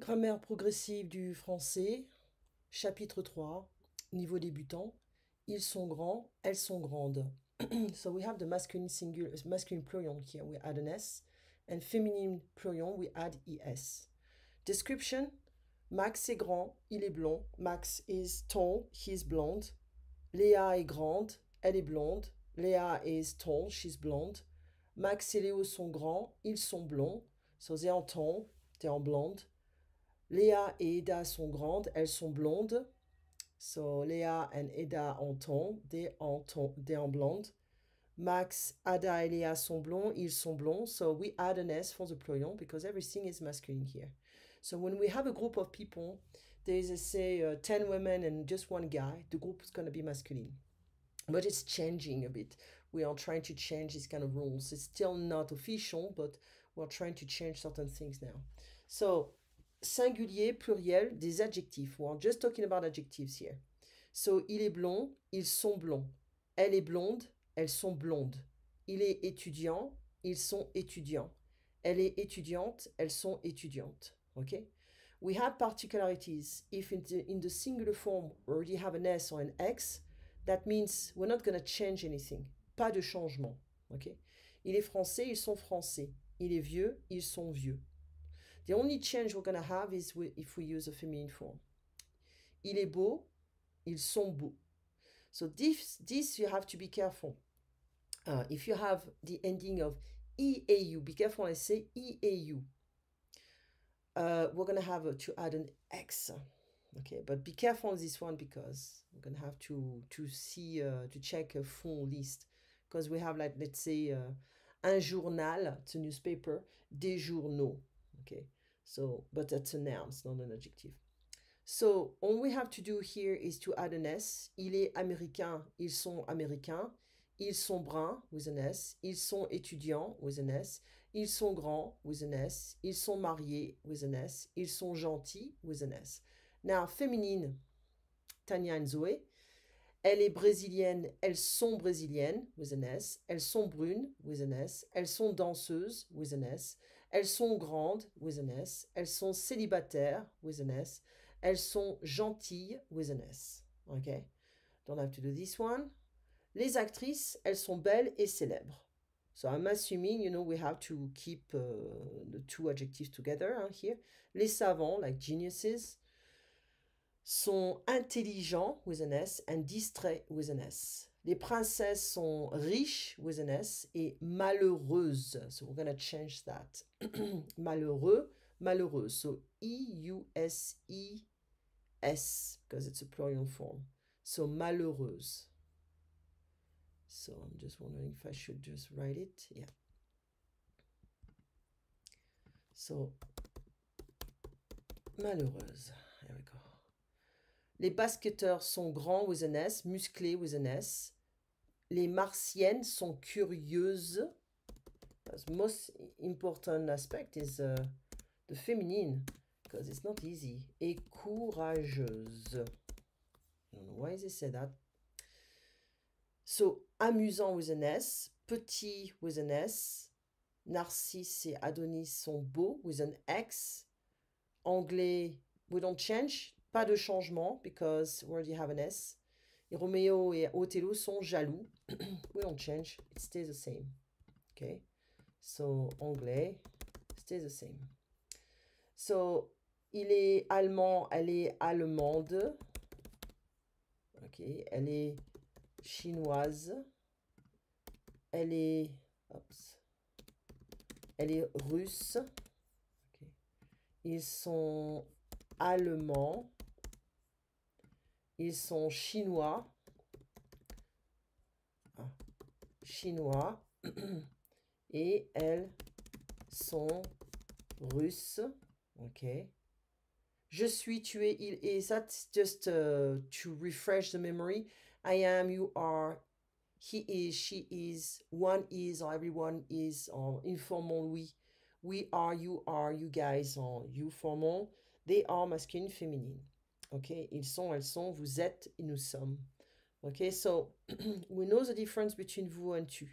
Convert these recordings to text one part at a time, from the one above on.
Grammaire progressive du français, chapitre 3, niveau débutant. Ils sont grands, elles sont grandes. so we have the masculine singular, masculine Plurion here, we add an S, and feminine plural, we add ES. Description, Max est grand, il est blond. Max is tall, he is blonde. Léa est grande, elle est blonde. Léa is tall, she's blonde. Max et Léo sont grands, ils sont blonds. So are tall, are blonde. Léa et Eda sont grandes, elles sont blondes. So Léa and Eda en ton, des en ton, des en blonde. Max, Ada et Léa sont blonds, ils sont blonds. So we add an S for the plural because everything is masculine here. So when we have a group of people, there's a, say uh, 10 women and just one guy, the group is going to be masculine. But it's changing a bit. We are trying to change these kind of rules. It's still not official, but we're trying to change certain things now. So singulier, pluriel des adjectifs. We're just talking about adjectives here. So, il est blond, ils sont blonds. Elle est blonde, elles sont blondes. Il est étudiant, ils sont étudiants. Elle est étudiante, elles sont étudiantes. OK? We have particularities. If in the, in the singular form we already have an S or an X, that means we're not going to change anything. Pas de changement. OK? Il est français, ils sont français. Il est vieux, ils sont vieux. The only change we're going to have is we, if we use a feminine form. Il est beau, ils sont beaux. So this, this you have to be careful. Uh, if you have the ending of EAU, be careful I say EAU. Uh, we're going to have to add an X. Okay, but be careful on this one because we're going to have to, to see, uh, to check a full list. Because we have like, let's say, uh, un journal, it's a newspaper, des journaux. Okay, so, but that's a noun, it's not an adjective. So, all we have to do here is to add an S. Il est américain, ils sont américains. Ils sont bruns, with an S. Ils sont étudiants, with an S. Ils sont grands, with an S. Ils sont mariés, with an S. Ils sont gentils, with an S. Now, féminine, Tania and Zoé. Elle est brésilienne, elles sont brésiliennes, with an S. Elles sont brunes, with an S. Elles sont danseuses, with an S. Elles sont grandes, with an S. Elles sont célibataires, with an S. Elles sont gentilles, with an S. OK? Don't have to do this one. Les actrices, elles sont belles et célèbres. So I'm assuming, you know, we have to keep uh, the two adjectives together hein, here. Les savants, like geniuses, sont intelligents, with an S, and distraits, with an S. Les princesses sont riches, with an S, et malheureuses. So we're going to change that. Malheureux, malheureux. So E-U-S-E-S, because it's a plural form. So malheureuse. So I'm just wondering if I should just write it. Yeah. So malheureuse. Here we go. Les basketteurs sont grands with an S, musclés with an S les Martiennes sont curieuses. The most important aspect is uh, the feminine, because it's not easy. Et courageuses. I don't know why they say that. So, amusant with an S, petit with an S, Narcisse et Adonis sont beaux with an X, anglais, we don't change, pas de changement, because we already have an S. Et Roméo et Othello sont jaloux we don't change, it stays the same. Okay, so anglais stays the same. So il est allemand, elle est allemande. okay? elle est chinoise. Elle est, elle est russe. Ils sont allemands. Ils sont chinois. chinois et elles sont russes. Ok. Je suis, tu il est. That's just uh, to refresh the memory. I am, you are, he is, she is, one is, or everyone is, or informal, oui. We are, you are, you guys, or you formal. They are masculine, féminine. Ok, ils sont, elles sont, vous êtes, nous sommes. Okay, so we know the difference between vous and tu.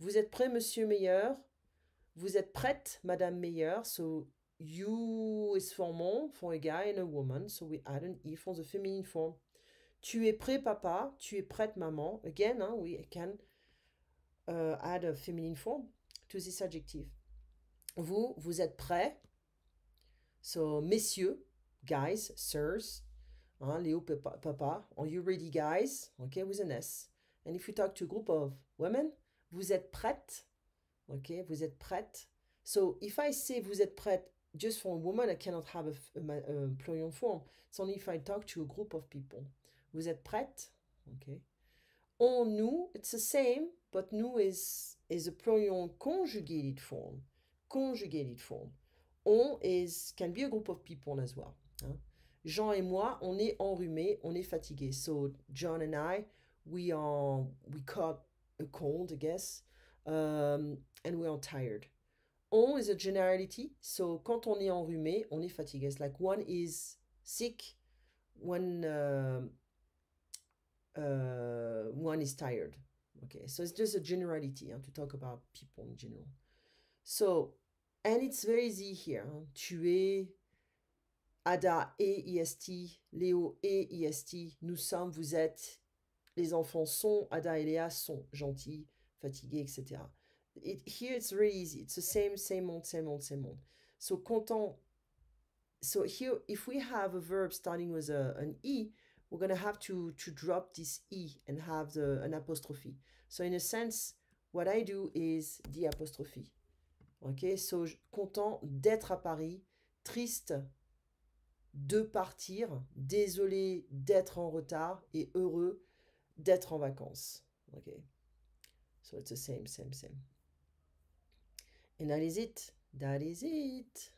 Vous êtes prêt, monsieur Meilleur Vous êtes prête, madame Meilleur So you is for man, for a guy and a woman. So we add an e for the feminine form. Tu es prêt, papa Tu es prête, maman Again, hein, we can uh, add a feminine form to this adjective. Vous, vous êtes prêt So messieurs, guys, sirs, Hein, Leo Papa, are you ready guys? Okay, with an S. And if you talk to a group of women, vous êtes prête? Okay, vous êtes prête? So if I say vous êtes prête just for a woman, I cannot have a, a, form. It's only if I talk to a group of people. Vous êtes prête? Okay. On nous, it's the same, but nous is, is a plurion conjugated form. Conjugated form. On is, can be a group of people as well. Hein? Jean et moi, on est enrhumés, on est fatigués. So John and I, we are we caught a cold, I guess, um, and we are tired. On is a generality. So quand on est enrhumé, on est fatigué. It's like one is sick, one uh, uh, one is tired. Okay, so it's just a generality hein, to talk about people in general. So, and it's very easy here. Hein. Tu Ada est IST, Léo est IST, nous sommes, vous êtes, les enfants sont, Ada et Léa sont gentils, fatigués, etc. It, here it's really easy. It's the same, same old, same old, same old. So content. so here, if we have a verb starting with a, an E, we're going to have to, to drop this E and have the, an apostrophe. So in a sense, what I do is the apostrophe. Okay, so content d'être à Paris, triste de partir, désolé d'être en retard et heureux d'être en vacances. Ok. So it's the same, same, same. And that is it. That is it.